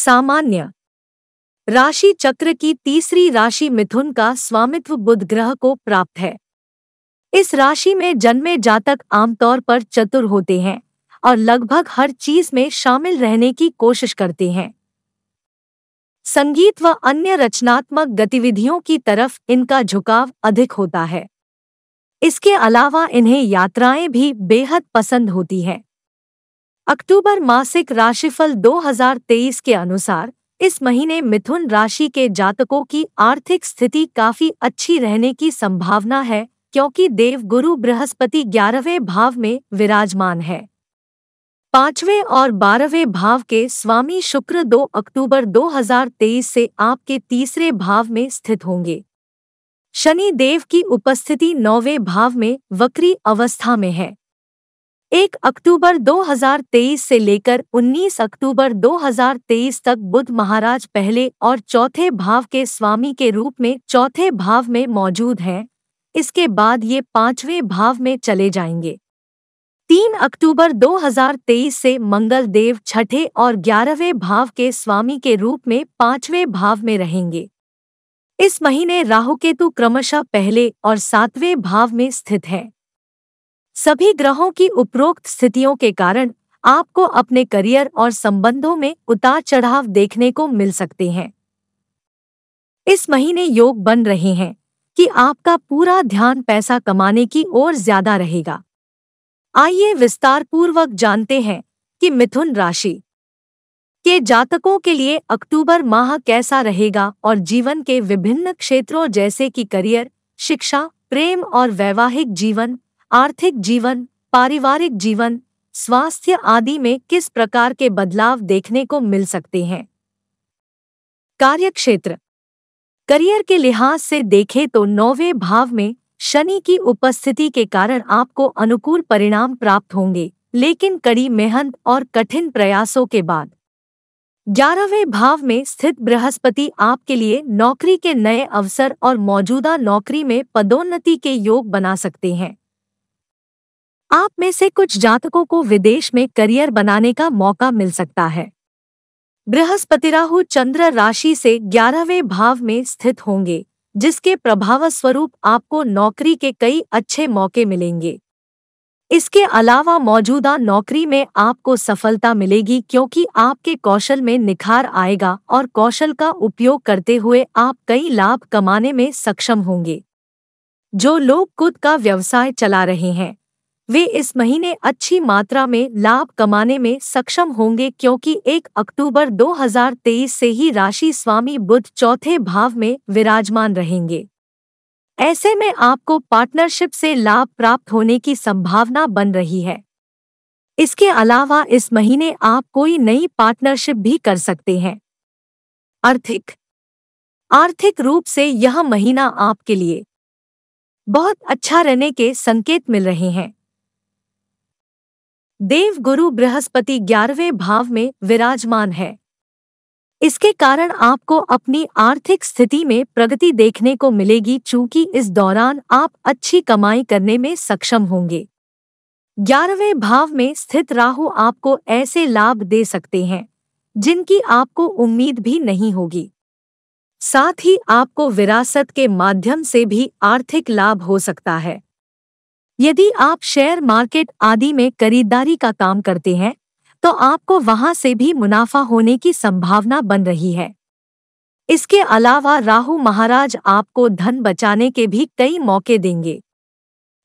सामान्य राशि चक्र की तीसरी राशि मिथुन का स्वामित्व बुध ग्रह को प्राप्त है इस राशि में जन्मे जातक आमतौर पर चतुर होते हैं और लगभग हर चीज में शामिल रहने की कोशिश करते हैं संगीत व अन्य रचनात्मक गतिविधियों की तरफ इनका झुकाव अधिक होता है इसके अलावा इन्हें यात्राएं भी बेहद पसंद होती हैं अक्टूबर मासिक राशिफल 2023 के अनुसार इस महीने मिथुन राशि के जातकों की आर्थिक स्थिति काफी अच्छी रहने की संभावना है क्योंकि देव गुरु बृहस्पति ग्यारहवें भाव में विराजमान है पांचवें और बारहवें भाव के स्वामी शुक्र 2 अक्टूबर 2023 से आपके तीसरे भाव में स्थित होंगे शनि देव की उपस्थिति नौवें भाव में वक्री अवस्था में है एक अक्टूबर 2023 से लेकर 19 अक्टूबर 2023 तक बुध महाराज पहले और चौथे भाव के स्वामी के रूप में चौथे भाव में मौजूद हैं इसके बाद ये पांचवें भाव में चले जाएंगे तीन अक्टूबर 2023 से मंगल देव छठे और ग्यारहवें भाव के स्वामी के रूप में पांचवें भाव में रहेंगे इस महीने राहु केतु क्रमशः पहले और सातवें भाव में स्थित है सभी ग्रहों की उपरोक्त स्थितियों के कारण आपको अपने करियर और संबंधों में उतार चढ़ाव देखने को मिल सकते हैं इस महीने योग बन रहे हैं कि आपका पूरा ध्यान पैसा कमाने की ओर ज्यादा रहेगा आइए विस्तार पूर्वक जानते हैं कि मिथुन राशि के जातकों के लिए अक्टूबर माह कैसा रहेगा और जीवन के विभिन्न क्षेत्रों जैसे कि करियर शिक्षा प्रेम और वैवाहिक जीवन आर्थिक जीवन पारिवारिक जीवन स्वास्थ्य आदि में किस प्रकार के बदलाव देखने को मिल सकते हैं कार्यक्षेत्र करियर के लिहाज से देखें तो नौवे भाव में शनि की उपस्थिति के कारण आपको अनुकूल परिणाम प्राप्त होंगे लेकिन कड़ी मेहनत और कठिन प्रयासों के बाद ग्यारहवें भाव में स्थित बृहस्पति आपके लिए नौकरी के नए अवसर और मौजूदा नौकरी में पदोन्नति के योग बना सकते हैं आप में से कुछ जातकों को विदेश में करियर बनाने का मौका मिल सकता है बृहस्पति राहु चंद्र राशि से ग्यारहवें भाव में स्थित होंगे जिसके प्रभाव स्वरूप आपको नौकरी के कई अच्छे मौके मिलेंगे इसके अलावा मौजूदा नौकरी में आपको सफलता मिलेगी क्योंकि आपके कौशल में निखार आएगा और कौशल का उपयोग करते हुए आप कई लाभ कमाने में सक्षम होंगे जो लोग खुद का व्यवसाय चला रहे हैं वे इस महीने अच्छी मात्रा में लाभ कमाने में सक्षम होंगे क्योंकि 1 अक्टूबर 2023 से ही राशि स्वामी बुद्ध चौथे भाव में विराजमान रहेंगे ऐसे में आपको पार्टनरशिप से लाभ प्राप्त होने की संभावना बन रही है इसके अलावा इस महीने आप कोई नई पार्टनरशिप भी कर सकते हैं आर्थिक आर्थिक रूप से यह महीना आपके लिए बहुत अच्छा रहने के संकेत मिल रहे हैं देव गुरु बृहस्पति ग्यारहवें भाव में विराजमान है इसके कारण आपको अपनी आर्थिक स्थिति में प्रगति देखने को मिलेगी चूंकि इस दौरान आप अच्छी कमाई करने में सक्षम होंगे ग्यारहवें भाव में स्थित राहु आपको ऐसे लाभ दे सकते हैं जिनकी आपको उम्मीद भी नहीं होगी साथ ही आपको विरासत के माध्यम से भी आर्थिक लाभ हो सकता है यदि आप शेयर मार्केट आदि में खरीदारी का काम करते हैं तो आपको वहां से भी मुनाफा होने की संभावना बन रही है इसके अलावा राहु महाराज आपको धन बचाने के भी कई मौके देंगे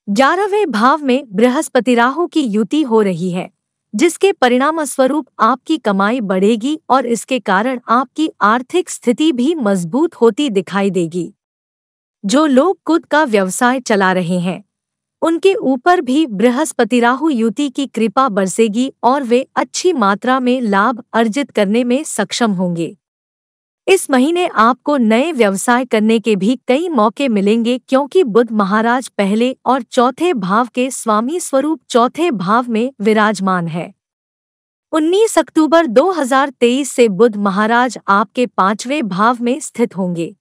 ग्यारहवें भाव में बृहस्पति राहु की युति हो रही है जिसके परिणाम स्वरूप आपकी कमाई बढ़ेगी और इसके कारण आपकी आर्थिक स्थिति भी मजबूत होती दिखाई देगी जो लोग खुद का व्यवसाय चला रहे हैं उनके ऊपर भी बृहस्पति राहु युति की कृपा बरसेगी और वे अच्छी मात्रा में लाभ अर्जित करने में सक्षम होंगे इस महीने आपको नए व्यवसाय करने के भी कई मौके मिलेंगे क्योंकि बुद्ध महाराज पहले और चौथे भाव के स्वामी स्वरूप चौथे भाव में विराजमान है 19 अक्टूबर 2023 से बुद्ध महाराज आपके पांचवें भाव में स्थित होंगे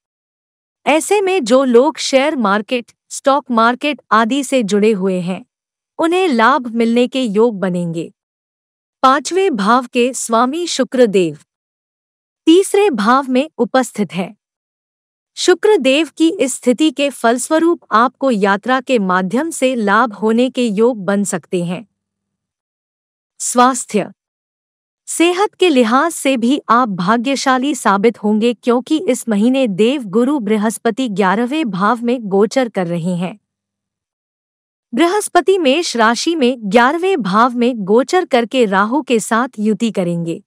ऐसे में जो लोग शेयर मार्केट स्टॉक मार्केट आदि से जुड़े हुए हैं उन्हें लाभ मिलने के योग बनेंगे पांचवें भाव के स्वामी शुक्रदेव तीसरे भाव में उपस्थित है शुक्रदेव की इस स्थिति के फलस्वरूप आपको यात्रा के माध्यम से लाभ होने के योग बन सकते हैं स्वास्थ्य सेहत के लिहाज से भी आप भाग्यशाली साबित होंगे क्योंकि इस महीने देव गुरु बृहस्पति ग्यारहवें भाव में गोचर कर रहे हैं बृहस्पति मेष राशि में ग्यारहवें भाव में गोचर करके राहु के साथ युति करेंगे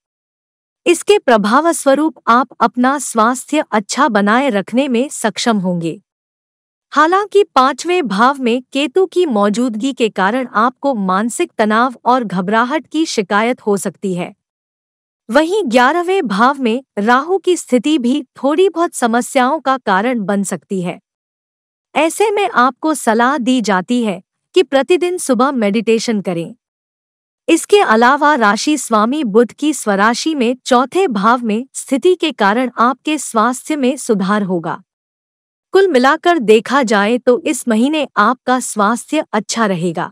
इसके प्रभाव स्वरूप आप अपना स्वास्थ्य अच्छा बनाए रखने में सक्षम होंगे हालांकि पांचवें भाव में केतु की मौजूदगी के कारण आपको मानसिक तनाव और घबराहट की शिकायत हो सकती है वहीं ग्यारहवें भाव में राहु की स्थिति भी थोड़ी बहुत समस्याओं का कारण बन सकती है ऐसे में आपको सलाह दी जाती है कि प्रतिदिन सुबह मेडिटेशन करें इसके अलावा राशि स्वामी बुद्ध की स्वराशि में चौथे भाव में स्थिति के कारण आपके स्वास्थ्य में सुधार होगा कुल मिलाकर देखा जाए तो इस महीने आपका स्वास्थ्य अच्छा रहेगा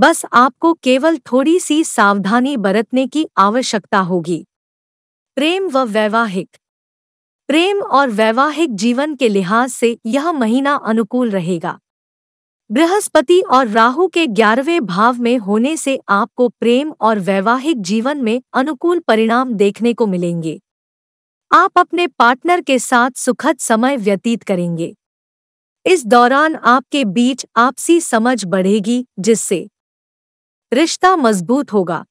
बस आपको केवल थोड़ी सी सावधानी बरतने की आवश्यकता होगी प्रेम व वैवाहिक प्रेम और वैवाहिक जीवन के लिहाज से यह महीना अनुकूल रहेगा बृहस्पति और राहु के ग्यारहवें भाव में होने से आपको प्रेम और वैवाहिक जीवन में अनुकूल परिणाम देखने को मिलेंगे आप अपने पार्टनर के साथ सुखद समय व्यतीत करेंगे इस दौरान आपके बीच आपसी समझ बढ़ेगी जिससे रिश्ता मजबूत होगा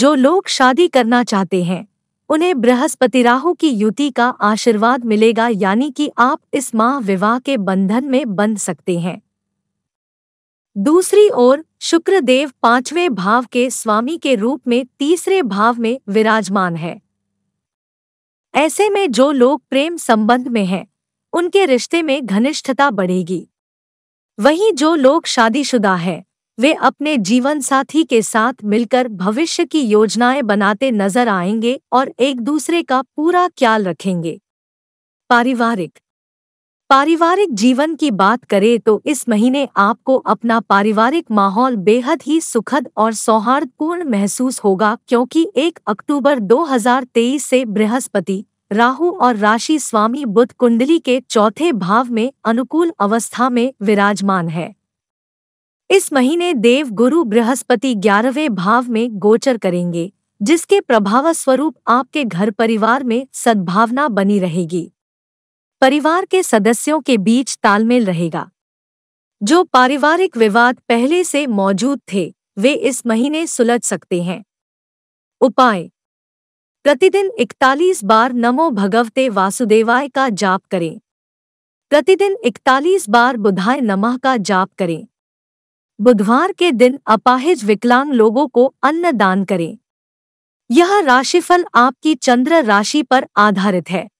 जो लोग शादी करना चाहते हैं उन्हें बृहस्पति राहु की युति का आशीर्वाद मिलेगा यानी कि आप इस माह विवाह के बंधन में बंध सकते हैं दूसरी ओर शुक्र देव पांचवें भाव के स्वामी के रूप में तीसरे भाव में विराजमान है ऐसे में जो लोग प्रेम संबंध में हैं उनके रिश्ते में घनिष्ठता बढ़ेगी वहीं जो लोग शादीशुदा हैं वे अपने जीवन साथी के साथ मिलकर भविष्य की योजनाएं बनाते नजर आएंगे और एक दूसरे का पूरा ख्याल रखेंगे पारिवारिक पारिवारिक जीवन की बात करें तो इस महीने आपको अपना पारिवारिक माहौल बेहद ही सुखद और सौहार्दपूर्ण महसूस होगा क्योंकि 1 अक्टूबर 2023 से बृहस्पति राहु और राशि स्वामी बुध कुंडली के चौथे भाव में अनुकूल अवस्था में विराजमान है इस महीने देव गुरु बृहस्पति ग्यारहवें भाव में गोचर करेंगे जिसके प्रभाव स्वरूप आपके घर परिवार में सद्भावना बनी रहेगी परिवार के सदस्यों के बीच तालमेल रहेगा जो पारिवारिक विवाद पहले से मौजूद थे वे इस महीने सुलझ सकते हैं उपाय प्रतिदिन 41 बार नमो भगवते वासुदेवाय का जाप करें प्रतिदिन 41 बार बुधाय नमः का जाप करें बुधवार के दिन अपाहिज विकलांग लोगों को अन्न दान करें यह राशिफल आपकी चंद्र राशि पर आधारित है